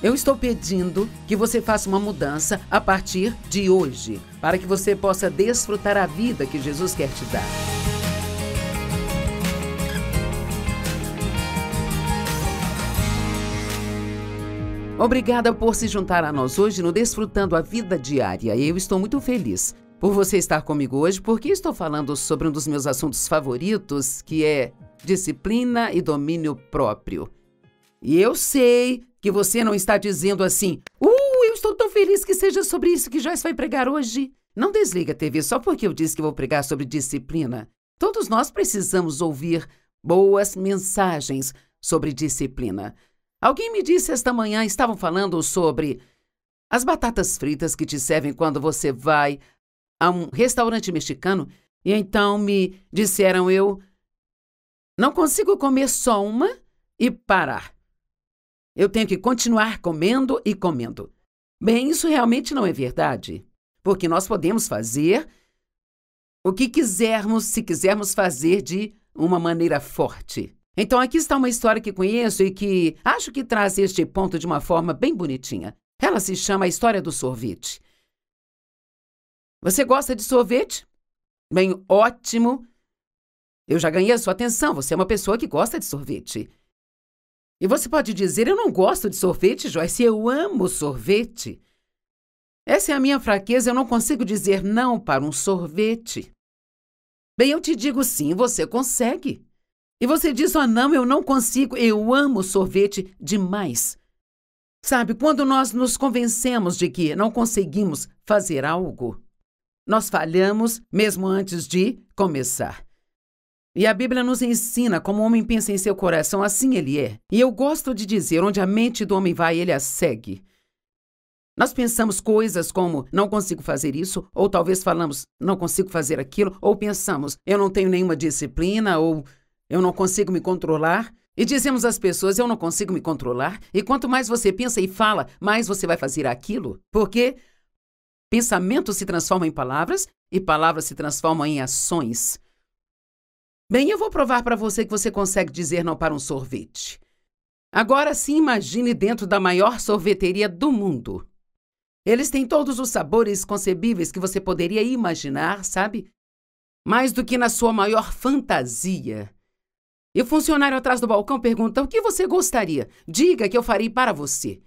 Eu estou pedindo que você faça uma mudança a partir de hoje, para que você possa desfrutar a vida que Jesus quer te dar. Obrigada por se juntar a nós hoje no Desfrutando a Vida Diária. Eu estou muito feliz por você estar comigo hoje, porque estou falando sobre um dos meus assuntos favoritos, que é disciplina e domínio próprio. E eu sei que você não está dizendo assim, uh, eu estou tão feliz que seja sobre isso que Joyce vai pregar hoje. Não desliga a TV só porque eu disse que vou pregar sobre disciplina. Todos nós precisamos ouvir boas mensagens sobre disciplina. Alguém me disse esta manhã, estavam falando sobre as batatas fritas que te servem quando você vai a um restaurante mexicano, e então me disseram eu não consigo comer só uma e parar. Eu tenho que continuar comendo e comendo. Bem, isso realmente não é verdade, porque nós podemos fazer o que quisermos se quisermos fazer de uma maneira forte. Então, aqui está uma história que conheço e que acho que traz este ponto de uma forma bem bonitinha. Ela se chama A História do Sorvete. Você gosta de sorvete? Bem, ótimo. Eu já ganhei a sua atenção, você é uma pessoa que gosta de sorvete. E você pode dizer: Eu não gosto de sorvete, Joyce, eu amo sorvete. Essa é a minha fraqueza, eu não consigo dizer não para um sorvete. Bem, eu te digo sim, você consegue. E você diz: Ah, oh, não, eu não consigo, eu amo sorvete demais. Sabe, quando nós nos convencemos de que não conseguimos fazer algo, nós falhamos mesmo antes de começar. E a Bíblia nos ensina como o homem pensa em seu coração, assim ele é. E eu gosto de dizer: onde a mente do homem vai, ele a segue. Nós pensamos coisas como não consigo fazer isso, ou talvez falamos não consigo fazer aquilo, ou pensamos eu não tenho nenhuma disciplina, ou eu não consigo me controlar. E dizemos às pessoas eu não consigo me controlar. E quanto mais você pensa e fala, mais você vai fazer aquilo. Porque pensamento se transforma em palavras e palavras se transformam em ações. Bem, eu vou provar para você que você consegue dizer não para um sorvete. Agora se imagine dentro da maior sorveteria do mundo. Eles têm todos os sabores concebíveis que você poderia imaginar, sabe? Mais do que na sua maior fantasia. E o funcionário atrás do balcão pergunta: O que você gostaria? Diga que eu farei para você.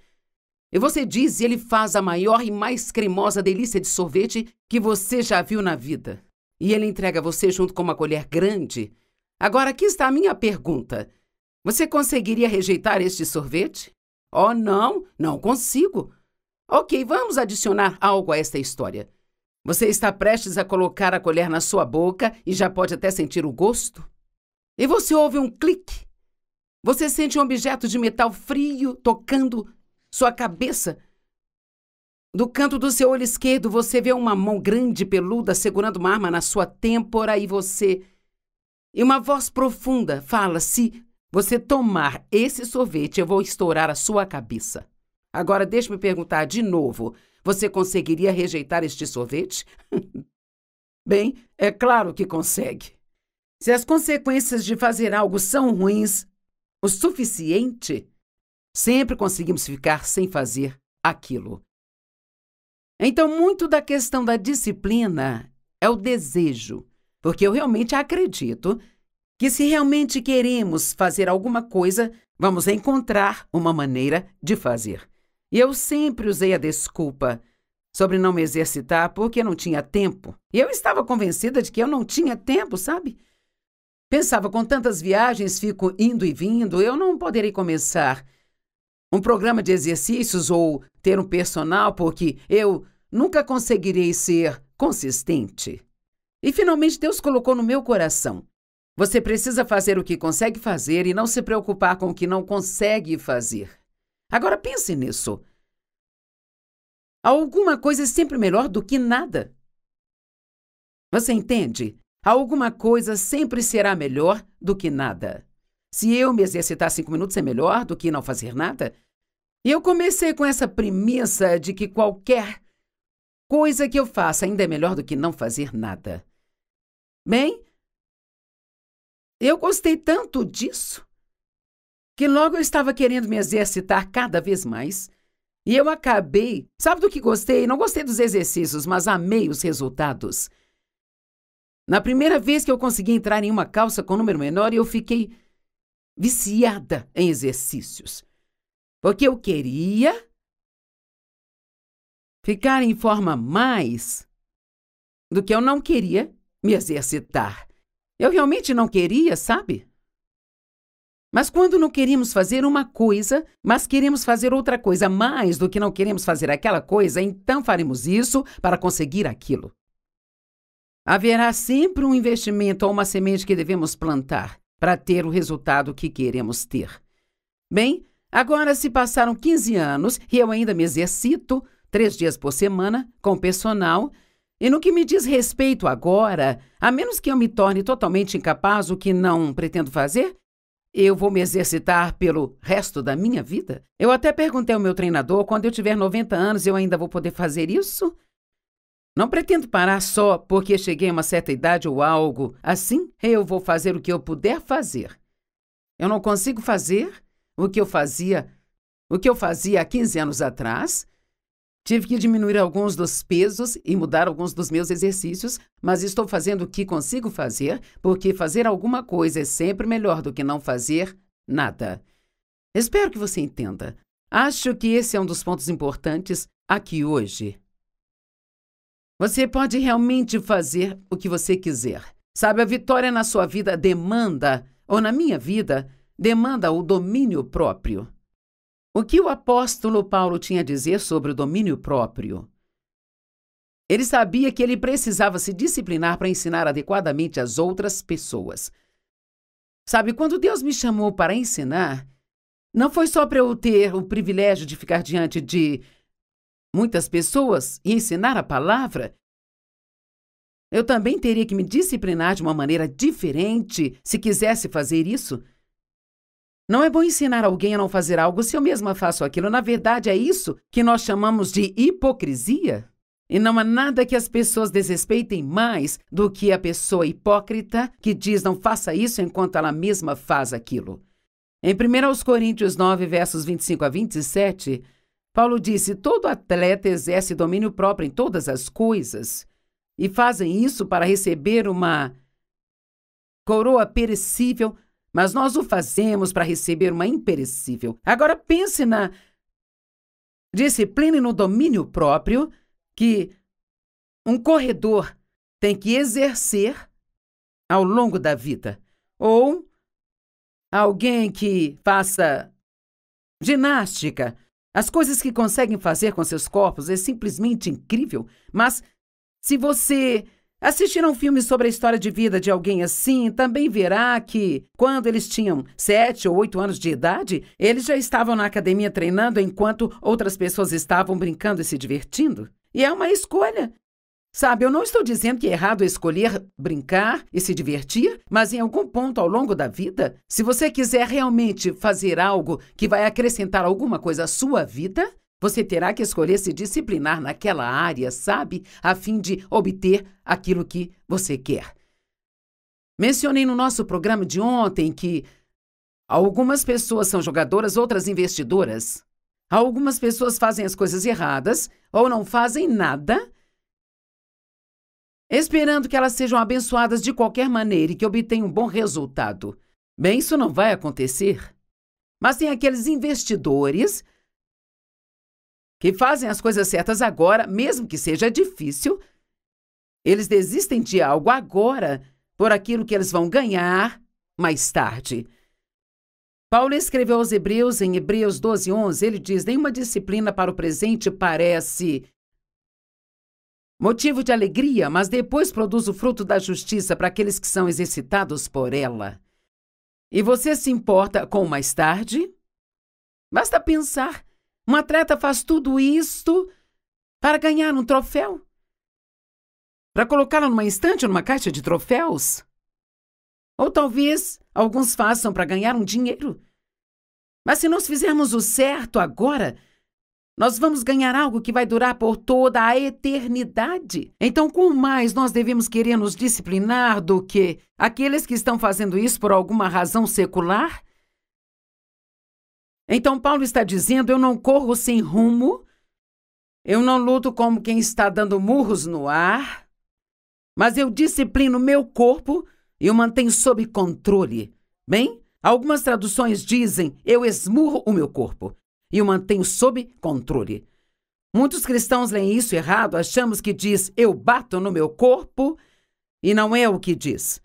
E você diz e ele faz a maior e mais cremosa delícia de sorvete que você já viu na vida e ele entrega você junto com uma colher grande. Agora aqui está a minha pergunta. Você conseguiria rejeitar este sorvete? Oh, não, não consigo. Ok, vamos adicionar algo a esta história. Você está prestes a colocar a colher na sua boca e já pode até sentir o gosto? E você ouve um clique. Você sente um objeto de metal frio tocando sua cabeça. Do canto do seu olho esquerdo, você vê uma mão grande peluda segurando uma arma na sua têmpora e você. E uma voz profunda fala: Se você tomar esse sorvete, eu vou estourar a sua cabeça. Agora, deixe-me perguntar de novo: você conseguiria rejeitar este sorvete? Bem, é claro que consegue. Se as consequências de fazer algo são ruins o suficiente, sempre conseguimos ficar sem fazer aquilo. Então, muito da questão da disciplina é o desejo, porque eu realmente acredito que se realmente queremos fazer alguma coisa, vamos encontrar uma maneira de fazer. E eu sempre usei a desculpa sobre não me exercitar porque não tinha tempo. E eu estava convencida de que eu não tinha tempo, sabe? Pensava, com tantas viagens, fico indo e vindo, eu não poderei começar um programa de exercícios ou ter um personal porque eu nunca conseguirei ser consistente. E finalmente Deus colocou no meu coração: você precisa fazer o que consegue fazer e não se preocupar com o que não consegue fazer. Agora pense nisso. Alguma coisa é sempre melhor do que nada. Você entende? Alguma coisa sempre será melhor do que nada. Se eu me exercitar cinco minutos é melhor do que não fazer nada? E eu comecei com essa premissa de que qualquer coisa que eu faça ainda é melhor do que não fazer nada. Bem, eu gostei tanto disso que logo eu estava querendo me exercitar cada vez mais. E eu acabei. Sabe do que gostei? Não gostei dos exercícios, mas amei os resultados. Na primeira vez que eu consegui entrar em uma calça com número menor, eu fiquei viciada em exercícios. Porque eu queria ficar em forma mais do que eu não queria me exercitar. Eu realmente não queria, sabe? Mas quando não queremos fazer uma coisa, mas queremos fazer outra coisa mais do que não queremos fazer aquela coisa, então faremos isso para conseguir aquilo. Haverá sempre um investimento ou uma semente que devemos plantar para ter o resultado que queremos ter. Bem, agora se passaram 15 anos e eu ainda me exercito, três dias por semana, com personal. E no que me diz respeito agora, a menos que eu me torne totalmente incapaz, o que não pretendo fazer, eu vou me exercitar pelo resto da minha vida? Eu até perguntei ao meu treinador: quando eu tiver 90 anos, eu ainda vou poder fazer isso? Não pretendo parar só porque cheguei a uma certa idade ou algo assim. Eu vou fazer o que eu puder fazer. Eu não consigo fazer o que eu fazia, o que eu fazia há 15 anos atrás, Tive que diminuir alguns dos pesos e mudar alguns dos meus exercícios, mas estou fazendo o que consigo fazer, porque fazer alguma coisa é sempre melhor do que não fazer nada. Espero que você entenda. Acho que esse é um dos pontos importantes aqui hoje. Você pode realmente fazer o que você quiser. Sabe, a vitória na sua vida demanda, ou na minha vida, demanda o domínio próprio. O que o apóstolo Paulo tinha a dizer sobre o domínio próprio? Ele sabia que ele precisava se disciplinar para ensinar adequadamente as outras pessoas. Sabe, quando Deus me chamou para ensinar, não foi só para eu ter o privilégio de ficar diante de muitas pessoas e ensinar a palavra. Eu também teria que me disciplinar de uma maneira diferente se quisesse fazer isso. Não é bom ensinar alguém a não fazer algo se eu mesma faço aquilo. Na verdade, é isso que nós chamamos de hipocrisia. E não há nada que as pessoas desrespeitem mais do que a pessoa hipócrita que diz não faça isso enquanto ela mesma faz aquilo. Em 1 Coríntios 9, versos 25 a 27, Paulo disse: Todo atleta exerce domínio próprio em todas as coisas, e fazem isso para receber uma coroa perecível, mas nós o fazemos para receber uma imperecível. Agora pense na disciplina e no domínio próprio que um corredor tem que exercer ao longo da vida, ou alguém que faça ginástica. As coisas que conseguem fazer com seus corpos é simplesmente incrível, mas se você Assistir a um filme sobre a história de vida de alguém assim também verá que, quando eles tinham 7 ou 8 anos de idade, eles já estavam na academia treinando enquanto outras pessoas estavam brincando e se divertindo. E é uma escolha. Sabe, eu não estou dizendo que é errado escolher brincar e se divertir, mas em algum ponto ao longo da vida, se você quiser realmente fazer algo que vai acrescentar alguma coisa à sua vida, você terá que escolher se disciplinar naquela área, sabe, a fim de obter aquilo que você quer. Mencionei no nosso programa de ontem que algumas pessoas são jogadoras, outras investidoras. Algumas pessoas fazem as coisas erradas ou não fazem nada, esperando que elas sejam abençoadas de qualquer maneira e que obtenham um bom resultado. Bem, isso não vai acontecer. Mas tem aqueles investidores que fazem as coisas certas agora, mesmo que seja difícil, eles desistem de algo agora por aquilo que eles vão ganhar mais tarde. Paulo escreveu aos Hebreus, em Hebreus 12, 11, ele diz: Nenhuma disciplina para o presente parece motivo de alegria, mas depois produz o fruto da justiça para aqueles que são exercitados por ela. E você se importa com mais tarde? Basta pensar um atleta faz tudo isto para ganhar um troféu? Para colocá la numa estante ou numa caixa de troféus? Ou talvez alguns façam para ganhar um dinheiro. Mas se nós fizermos o certo agora, nós vamos ganhar algo que vai durar por toda a eternidade. Então, com mais nós devemos querer nos disciplinar do que aqueles que estão fazendo isso por alguma razão secular? Então, Paulo está dizendo: eu não corro sem rumo, eu não luto como quem está dando murros no ar, mas eu disciplino meu corpo e o mantenho sob controle. Bem, algumas traduções dizem: eu esmurro o meu corpo e o mantenho sob controle. Muitos cristãos leem isso errado, achamos que diz eu bato no meu corpo e não é o que diz.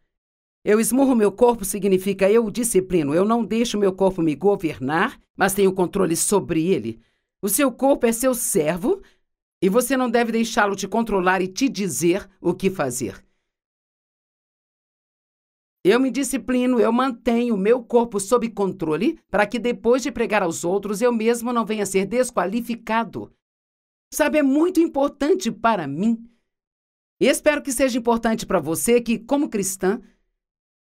Eu esmurro meu corpo significa eu o disciplino. Eu não deixo meu corpo me governar, mas tenho controle sobre ele. O seu corpo é seu servo e você não deve deixá-lo te controlar e te dizer o que fazer. Eu me disciplino, eu mantenho meu corpo sob controle para que depois de pregar aos outros eu mesmo não venha ser desqualificado. Sabe, é muito importante para mim. E espero que seja importante para você que, como cristã,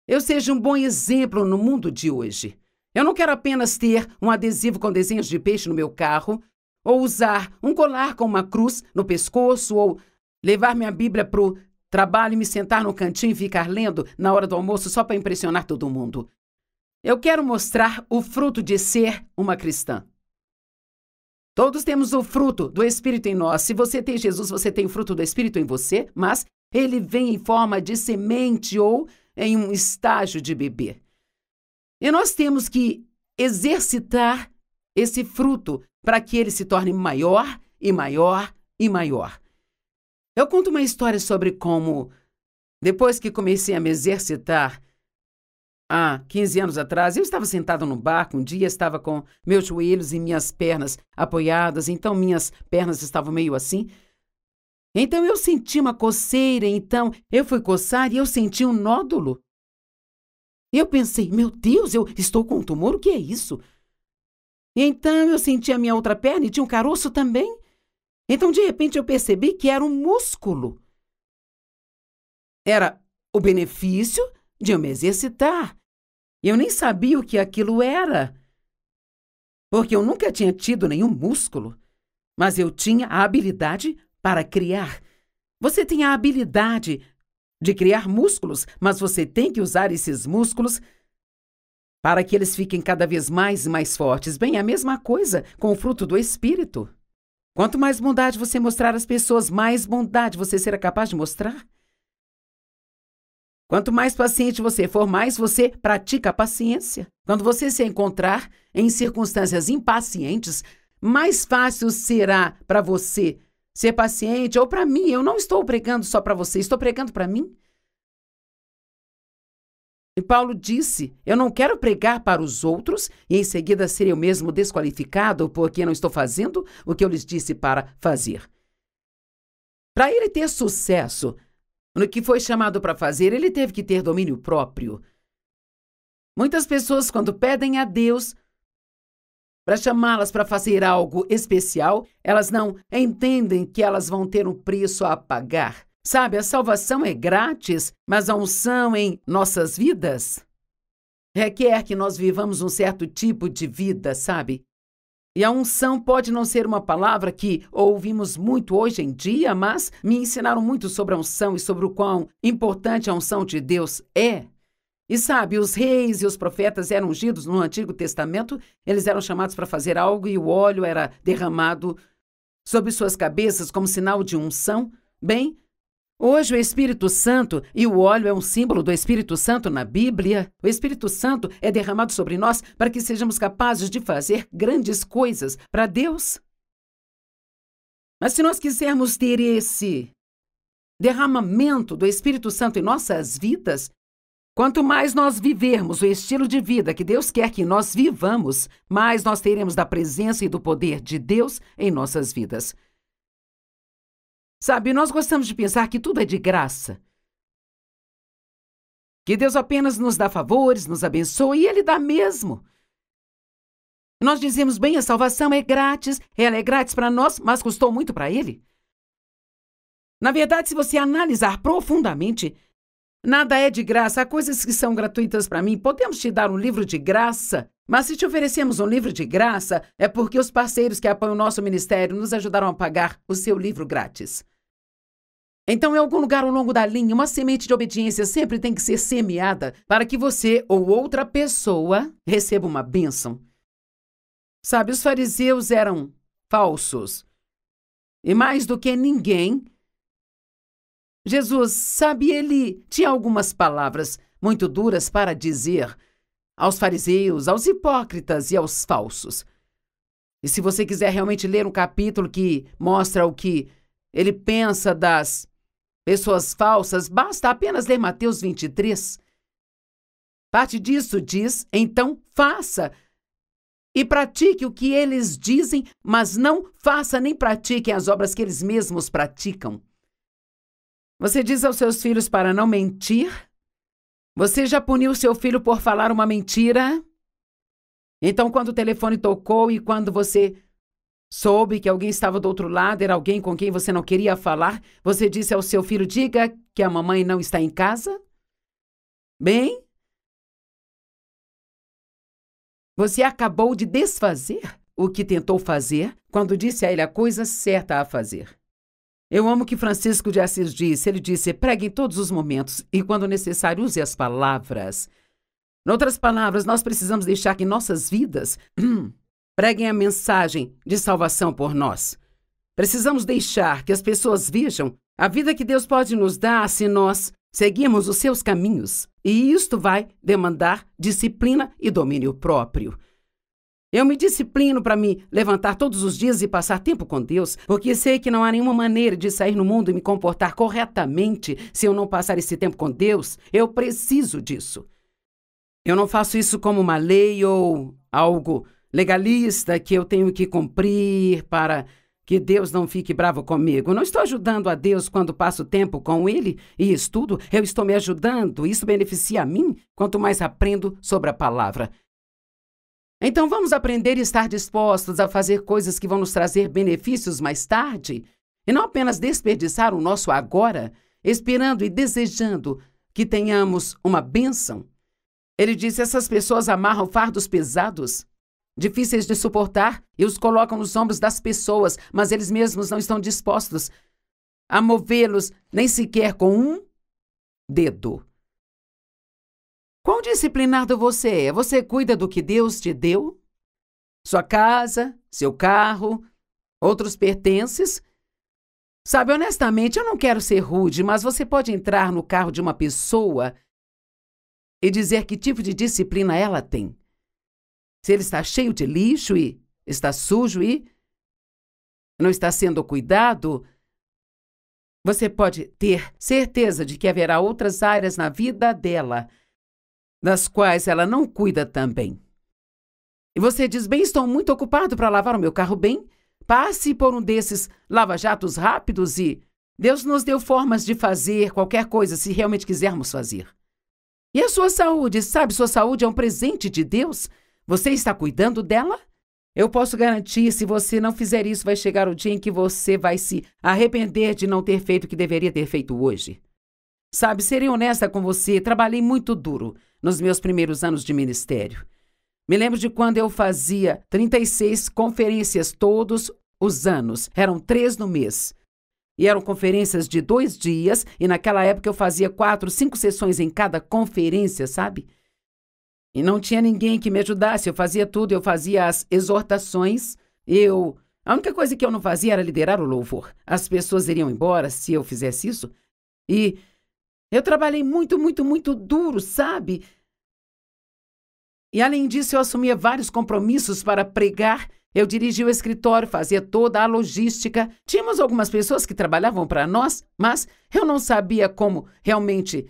eu seja um bom exemplo no mundo de hoje. Eu não quero apenas ter um adesivo com desenhos de peixe no meu carro, ou usar um colar com uma cruz no pescoço, ou levar minha Bíblia para o trabalho e me sentar no cantinho e ficar lendo na hora do almoço só para impressionar todo mundo. Eu quero mostrar o fruto de ser uma cristã. Todos temos o fruto do Espírito em nós. Se você tem Jesus, você tem o fruto do Espírito em você, mas ele vem em forma de semente ou em um estágio de bebê. E nós temos que exercitar esse fruto para que ele se torne maior e maior e maior. Eu conto uma história sobre como, depois que comecei a me exercitar há 15 anos atrás, eu estava sentado no barco, um dia estava com meus joelhos e minhas pernas apoiadas, então minhas pernas estavam meio assim, então eu senti uma coceira, então eu fui coçar e eu senti um nódulo. Eu pensei, meu Deus, eu estou com um tumor, o que é isso? Então eu senti a minha outra perna e tinha um caroço também. Então de repente eu percebi que era um músculo. Era o benefício de eu me exercitar. Eu nem sabia o que aquilo era, porque eu nunca tinha tido nenhum músculo, mas eu tinha a habilidade para criar. Você tem a habilidade de criar músculos, mas você tem que usar esses músculos para que eles fiquem cada vez mais e mais fortes. Bem, a mesma coisa com o fruto do Espírito. Quanto mais bondade você mostrar às pessoas, mais bondade você será capaz de mostrar. Quanto mais paciente você for, mais você pratica a paciência. Quando você se encontrar em circunstâncias impacientes, mais fácil será para você ser paciente, ou para mim, eu não estou pregando só para você, estou pregando para mim. E Paulo disse: Eu não quero pregar para os outros e em seguida ser eu mesmo desqualificado porque não estou fazendo o que eu lhes disse para fazer. Para ele ter sucesso no que foi chamado para fazer, ele teve que ter domínio próprio. Muitas pessoas, quando pedem a Deus, para chamá-las para fazer algo especial, elas não entendem que elas vão ter um preço a pagar. Sabe, a salvação é grátis, mas a unção em nossas vidas requer que nós vivamos um certo tipo de vida, sabe? E a unção pode não ser uma palavra que ouvimos muito hoje em dia, mas me ensinaram muito sobre a unção e sobre o quão importante a unção de Deus é e sabe, os reis e os profetas eram ungidos no Antigo Testamento, eles eram chamados para fazer algo e o óleo era derramado sobre suas cabeças como sinal de unção. Bem, Hoje, o Espírito Santo, e o óleo é um símbolo do Espírito Santo na Bíblia, o Espírito Santo é derramado sobre nós para que sejamos capazes de fazer grandes coisas para Deus. Mas se nós quisermos ter esse derramamento do Espírito Santo em nossas vidas, Quanto mais nós vivermos o estilo de vida que Deus quer que nós vivamos, mais nós teremos da presença e do poder de Deus em nossas vidas. Sabe, nós gostamos de pensar que tudo é de graça. Que Deus apenas nos dá favores, nos abençoa e Ele dá mesmo. Nós dizemos, bem, a salvação é grátis, ela é grátis para nós, mas custou muito para Ele. Na verdade, se você analisar profundamente, Nada é de graça, há coisas que são gratuitas para mim. Podemos te dar um livro de graça, mas se te oferecemos um livro de graça, é porque os parceiros que apoiam o nosso ministério nos ajudaram a pagar o seu livro grátis. Então, em algum lugar ao longo da linha, uma semente de obediência sempre tem que ser semeada para que você ou outra pessoa receba uma bênção. Sabe, os fariseus eram falsos. E mais do que ninguém, Jesus, sabe, ele tinha algumas palavras muito duras para dizer aos fariseus, aos hipócritas e aos falsos. E se você quiser realmente ler um capítulo que mostra o que ele pensa das pessoas falsas, basta apenas ler Mateus 23. Parte disso diz: então faça e pratique o que eles dizem, mas não faça nem pratiquem as obras que eles mesmos praticam. Você diz aos seus filhos para não mentir? Você já puniu seu filho por falar uma mentira? Então, quando o telefone tocou e quando você soube que alguém estava do outro lado, era alguém com quem você não queria falar, você disse ao seu filho: diga que a mamãe não está em casa? Bem, você acabou de desfazer o que tentou fazer quando disse a ele a coisa certa a fazer. Eu amo o que Francisco de Assis disse. Ele disse: pregue em todos os momentos e, quando necessário, use as palavras. Em outras palavras, nós precisamos deixar que nossas vidas preguem a mensagem de salvação por nós. Precisamos deixar que as pessoas vejam a vida que Deus pode nos dar se nós seguirmos os seus caminhos. E isto vai demandar disciplina e domínio próprio. Eu me disciplino para me levantar todos os dias e passar tempo com Deus, porque sei que não há nenhuma maneira de sair no mundo e me comportar corretamente se eu não passar esse tempo com Deus. Eu preciso disso. Eu não faço isso como uma lei ou algo legalista que eu tenho que cumprir para que Deus não fique bravo comigo. Eu não estou ajudando a Deus quando passo tempo com Ele e estudo. Eu estou me ajudando. Isso beneficia a mim quanto mais aprendo sobre a palavra. Então vamos aprender e estar dispostos a fazer coisas que vão nos trazer benefícios mais tarde e não apenas desperdiçar o nosso agora, esperando e desejando que tenhamos uma bênção. Ele disse: essas pessoas amarram fardos pesados, difíceis de suportar, e os colocam nos ombros das pessoas, mas eles mesmos não estão dispostos a movê-los nem sequer com um dedo. Quão disciplinado você é? Você cuida do que Deus te deu? Sua casa, seu carro, outros pertences? Sabe, honestamente, eu não quero ser rude, mas você pode entrar no carro de uma pessoa e dizer que tipo de disciplina ela tem. Se ele está cheio de lixo e está sujo e não está sendo cuidado, você pode ter certeza de que haverá outras áreas na vida dela das quais ela não cuida também. E você diz: bem, estou muito ocupado para lavar o meu carro bem. Passe por um desses lava-jatos rápidos e Deus nos deu formas de fazer qualquer coisa se realmente quisermos fazer. E a sua saúde, sabe, sua saúde é um presente de Deus. Você está cuidando dela? Eu posso garantir, se você não fizer isso, vai chegar o dia em que você vai se arrepender de não ter feito o que deveria ter feito hoje. Sabe, serei honesta com você, trabalhei muito duro nos meus primeiros anos de ministério. Me lembro de quando eu fazia 36 conferências todos os anos, eram três no mês. E eram conferências de dois dias, e naquela época eu fazia quatro, cinco sessões em cada conferência, sabe? E não tinha ninguém que me ajudasse, eu fazia tudo, eu fazia as exortações, eu. A única coisa que eu não fazia era liderar o louvor. As pessoas iriam embora se eu fizesse isso. E eu trabalhei muito, muito, muito duro, sabe? E além disso, eu assumia vários compromissos para pregar. Eu dirigia o escritório, fazia toda a logística. Tínhamos algumas pessoas que trabalhavam para nós, mas eu não sabia como realmente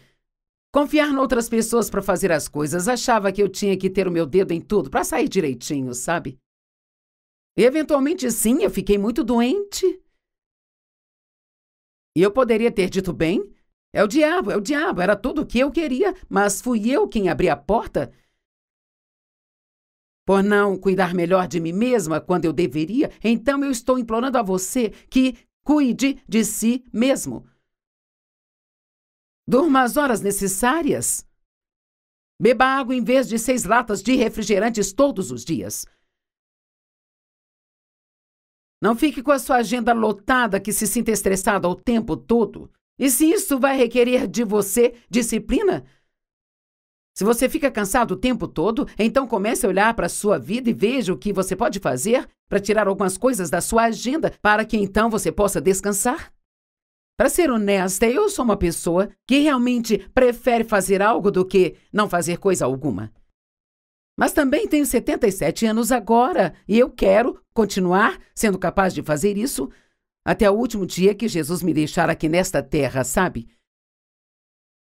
confiar noutras pessoas para fazer as coisas. Achava que eu tinha que ter o meu dedo em tudo para sair direitinho, sabe? E eventualmente, sim, eu fiquei muito doente. E eu poderia ter dito bem: é o diabo, é o diabo, era tudo o que eu queria, mas fui eu quem abri a porta. Por não cuidar melhor de mim mesma quando eu deveria, então eu estou implorando a você que cuide de si mesmo. Durma as horas necessárias. Beba água em vez de seis latas de refrigerantes todos os dias. Não fique com a sua agenda lotada que se sinta estressado o tempo todo. E se isso vai requerer de você disciplina? Se você fica cansado o tempo todo, então comece a olhar para a sua vida e veja o que você pode fazer para tirar algumas coisas da sua agenda para que então você possa descansar. Para ser honesta, eu sou uma pessoa que realmente prefere fazer algo do que não fazer coisa alguma. Mas também tenho 77 anos agora e eu quero continuar sendo capaz de fazer isso até o último dia que Jesus me deixar aqui nesta terra, sabe?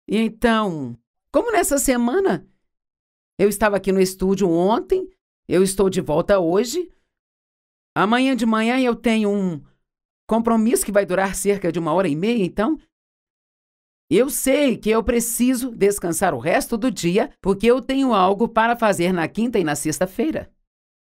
E então, como nessa semana, eu estava aqui no estúdio ontem, eu estou de volta hoje. Amanhã de manhã eu tenho um compromisso que vai durar cerca de uma hora e meia, então. Eu sei que eu preciso descansar o resto do dia, porque eu tenho algo para fazer na quinta e na sexta-feira.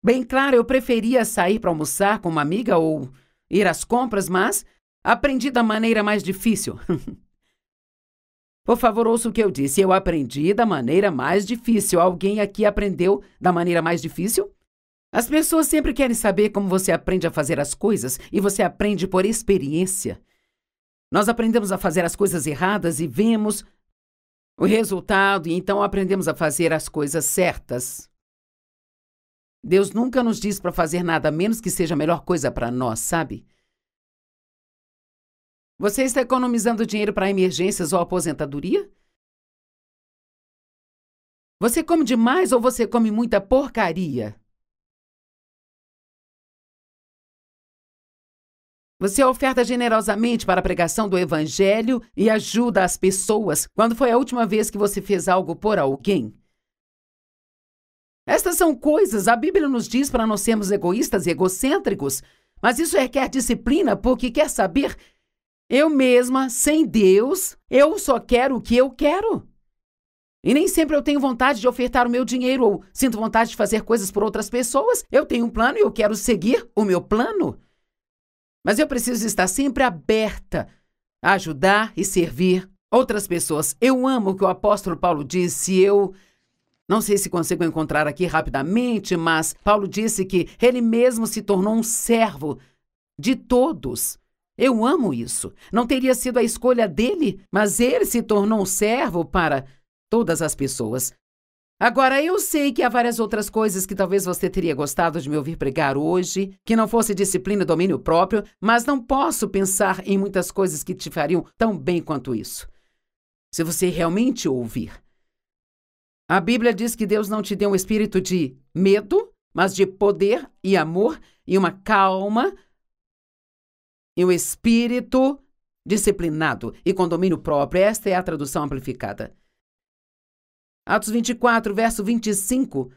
Bem claro, eu preferia sair para almoçar com uma amiga ou ir às compras, mas aprendi da maneira mais difícil. Por favor, ouça o que eu disse. Eu aprendi da maneira mais difícil. Alguém aqui aprendeu da maneira mais difícil? As pessoas sempre querem saber como você aprende a fazer as coisas e você aprende por experiência. Nós aprendemos a fazer as coisas erradas e vemos o resultado, e então aprendemos a fazer as coisas certas. Deus nunca nos diz para fazer nada menos que seja a melhor coisa para nós, sabe? Você está economizando dinheiro para emergências ou aposentadoria? Você come demais ou você come muita porcaria? Você oferta generosamente para a pregação do Evangelho e ajuda as pessoas. Quando foi a última vez que você fez algo por alguém? Estas são coisas, a Bíblia nos diz para não sermos egoístas e egocêntricos, mas isso requer disciplina, porque quer saber, eu mesma, sem Deus, eu só quero o que eu quero. E nem sempre eu tenho vontade de ofertar o meu dinheiro ou sinto vontade de fazer coisas por outras pessoas. Eu tenho um plano e eu quero seguir o meu plano. Mas eu preciso estar sempre aberta a ajudar e servir outras pessoas. Eu amo o que o apóstolo Paulo disse, eu não sei se consigo encontrar aqui rapidamente, mas Paulo disse que ele mesmo se tornou um servo de todos. Eu amo isso. Não teria sido a escolha dele, mas ele se tornou um servo para todas as pessoas. Agora, eu sei que há várias outras coisas que talvez você teria gostado de me ouvir pregar hoje, que não fosse disciplina e domínio próprio, mas não posso pensar em muitas coisas que te fariam tão bem quanto isso. Se você realmente ouvir a Bíblia diz que Deus não te deu um espírito de medo, mas de poder e amor e uma calma e um espírito disciplinado e com domínio próprio. Esta é a tradução amplificada. Atos 24, verso 25.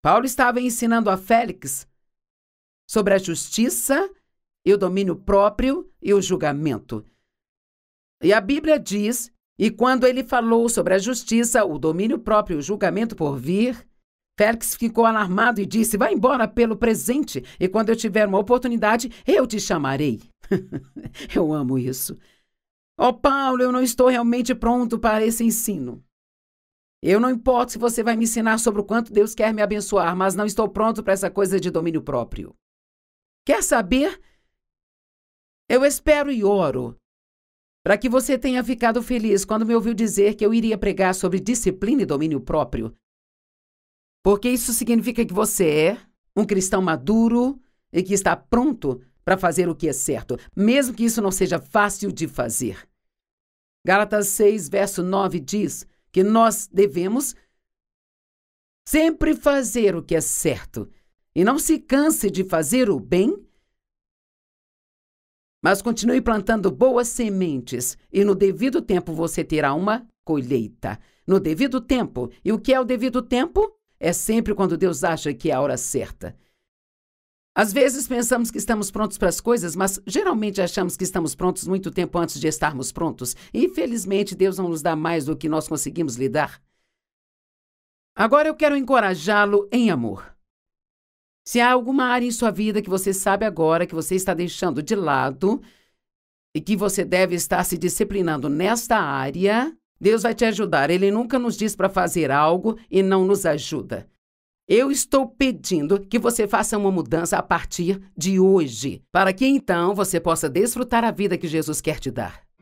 Paulo estava ensinando a Félix sobre a justiça e o domínio próprio e o julgamento. E a Bíblia diz e quando ele falou sobre a justiça, o domínio próprio e o julgamento por vir, Félix ficou alarmado e disse: Vá embora pelo presente, e quando eu tiver uma oportunidade, eu te chamarei. eu amo isso. Ó oh, Paulo, eu não estou realmente pronto para esse ensino. Eu não importo se você vai me ensinar sobre o quanto Deus quer me abençoar, mas não estou pronto para essa coisa de domínio próprio. Quer saber? Eu espero e oro para que você tenha ficado feliz quando me ouviu dizer que eu iria pregar sobre disciplina e domínio próprio. Porque isso significa que você é um cristão maduro e que está pronto para fazer o que é certo, mesmo que isso não seja fácil de fazer. Gálatas 6, verso 9 diz que nós devemos sempre fazer o que é certo e não se canse de fazer o bem mas continue plantando boas sementes e no devido tempo você terá uma colheita. No devido tempo. E o que é o devido tempo? É sempre quando Deus acha que é a hora certa. Às vezes pensamos que estamos prontos para as coisas, mas geralmente achamos que estamos prontos muito tempo antes de estarmos prontos. E infelizmente Deus não nos dá mais do que nós conseguimos lidar. Agora eu quero encorajá-lo em amor. Se há alguma área em sua vida que você sabe agora que você está deixando de lado e que você deve estar se disciplinando nesta área, Deus vai te ajudar. Ele nunca nos diz para fazer algo e não nos ajuda. Eu estou pedindo que você faça uma mudança a partir de hoje, para que então você possa desfrutar a vida que Jesus quer te dar.